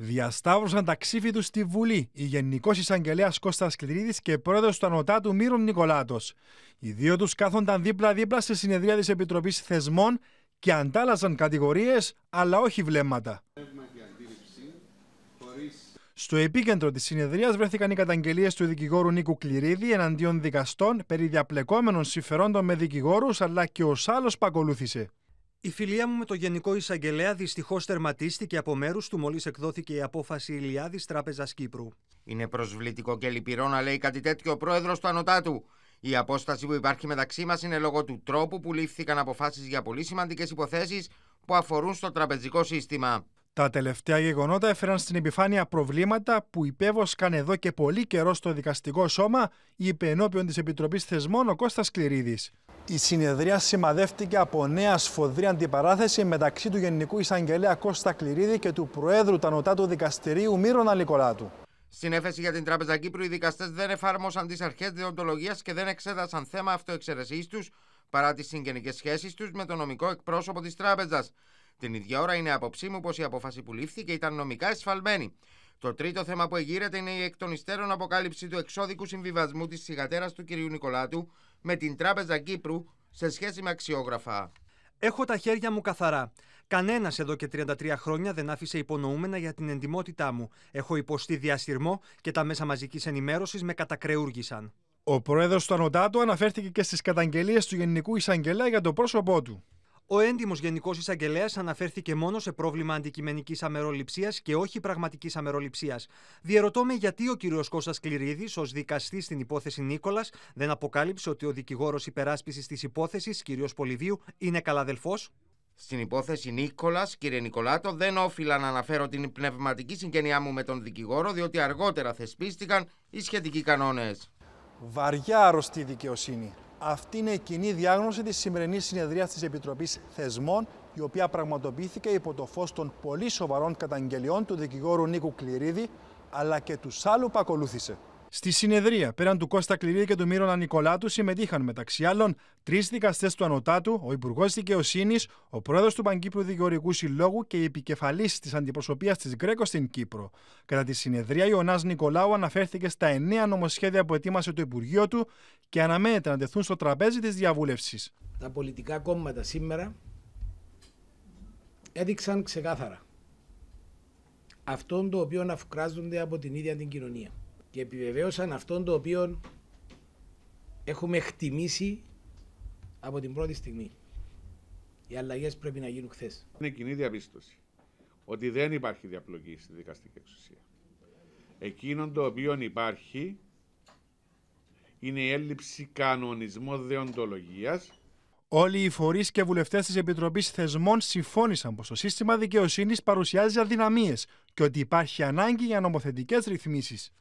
διασταύρωσαν τα ξύφη τους στη Βουλή η Γενικός Εισαγγελέας Κώστας Κλητρίδη και πρόεδρος του Ανωτάτου Μύρων Νικολάτος. Οι δύο τους κάθονταν δίπλα-δίπλα σε συνεδρία της Επιτροπής Θεσμών και αντάλλαζαν κατηγορίες, αλλά όχι βλέμματα. Στο επίκεντρο της συνεδρίας βρέθηκαν οι καταγγελίες του δικηγόρου Νίκου Κληρίδη εναντίον δικαστών περί διαπλεκόμενων συμφερόντων με δικηγόρους, αλλά και ο άλλο πακολούθησε. Η φιλία μου με το Γενικό Εισαγγελέα δυστυχώς τερματίστηκε από μέρους του μόλις εκδόθηκε η απόφαση Ηλιάδη Τράπεζας Κύπρου. Είναι προσβλητικό και λυπηρό να λέει κάτι τέτοιο ο πρόεδρος του Ανωτάτου. Η απόσταση που υπάρχει μεταξύ μας είναι λόγω του τρόπου που λήφθηκαν αποφάσεις για πολύ σημαντικές υποθέσεις που αφορούν στο τραπεζικό σύστημα. Τα τελευταία γεγονότα έφεραν στην επιφάνεια προβλήματα που υπέβοσκαν εδώ και πολύ καιρό στο δικαστικό σώμα, είπε ενώπιον της Επιτροπής Θεσμών ο Κώστας κληρίδη. Η συνεδρία σημαδεύτηκε από νέα σφοδρή αντιπαράθεση μεταξύ του Γενικού Εισαγγελέα Κώστα Κληρίδη και του Προέδρου Τανωτάτου Δικαστηρίου Μύρονα Λικολάτου. Στην έφεση για την Τράπεζα Κύπρου, οι δικαστές δεν εφάρμοσαν τις αρχές διοντολογίας και δεν εξέτασαν θέμα αυτοεξαιρεσής τους παρά τις συγγενικές σχέσεις τους με το νομικό εκπρόσωπο της Τράπεζας. Την ίδια ώρα είναι άποψή μου πως η απόφαση που λήφθηκε ήταν νομικά εσφαλμένη. Το τρίτο θέμα που εγείρεται είναι η εκ των υστέρων αποκάλυψη του εξώδικου συμβιβασμού της σιγατέρας του κυρίου Νικολάτου με την Τράπεζα Κύπρου σε σχέση με αξιόγραφα. Έχω τα χέρια μου καθαρά. Κανένας εδώ και 33 χρόνια δεν άφησε υπονοούμενα για την εντιμότητά μου. Έχω υποστεί διασυρμό και τα μέσα μαζικής ενημέρωσης με κατακρεούργησαν. Ο πρόεδρος του Ανωτάτου αναφέρθηκε και στις καταγγελίες του Γενικού Εισαγγελέα για το πρόσωπό του. Ο έντιμος Γενικός Εισαγγελέας αναφέρθηκε μόνο σε πρόβλημα αντικειμενικής αμεροληψίας και όχι πραγματικής αμεροληψίας. Διερωτώ με γιατί ο κ. Κώστας Κληρίδης, ως δικαστής στην υπόθεση Νίκολας, δεν αποκάλυψε ότι ο δικηγόρος υπεράσπισης της υπόθεσης, κ. Πολυβίου, είναι καλαδελφός. Στην υπόθεση Νίκολας, κύριε Νικολάτο, δεν όφυλα να αναφέρω την πνευματική συγγένειά μου με τον δικηγόρο, διότι αργότερα θεσπίστηκαν οι σχετικοί κανόνες. Βαριά αρρωστή δικαιοσύνη. Αυτή είναι η κοινή διάγνωση της σημερινής συνεδρίας της Επιτροπής Θεσμών, η οποία πραγματοποιήθηκε υπό το φως των πολύ σοβαρών καταγγελιών του δικηγόρου Νίκου Κληρίδη, αλλά και τους άλλου που ακολούθησε. Στη συνεδρία, πέραν του Κώστα Κληρίδη και του Μύρονα Νικολάτου, συμμετείχαν μεταξύ άλλων τρεις δικαστές του Ανωτάτου, ο Υπουργός Δικαιοσύνης, ο Πρόεδρος του Παγκύπρου Δικαιωρικού Συλλόγου και η επικεφαλής της αντιπροσωπείας της Γκρέκο στην Κύπρο. Κατά τη συνεδρία, ο Νικολάου αναφέρθηκε στα εννέα νομοσχέδια που ετοίμασε το Υπουργείο του και αναμένεται να τεθούν στο τραπέζι της διαβούλευσης. Τα πολιτικά κόμματα σήμερα έδειξαν ξεκάθαρα αυτόν το οποίο αφουκράζονται από την ίδια την κοινωνία και επιβεβαίωσαν αυτόν το οποίο έχουμε χτιμήσει από την πρώτη στιγμή. Οι αλλαγές πρέπει να γίνουν χθες. Είναι κοινή διαπίστωση ότι δεν υπάρχει διαπλοκή στη δικαστική εξουσία. Εκείνο το οποίο υπάρχει είναι η έλλειψη κανονισμού δεοντολογίας. Όλοι οι φορείς και βουλευτές της Επιτροπής Θεσμών συμφώνησαν πως το σύστημα δικαιοσύνης παρουσιάζει αδυναμίες και ότι υπάρχει ανάγκη για νομοθετικές ρυθμίσεις.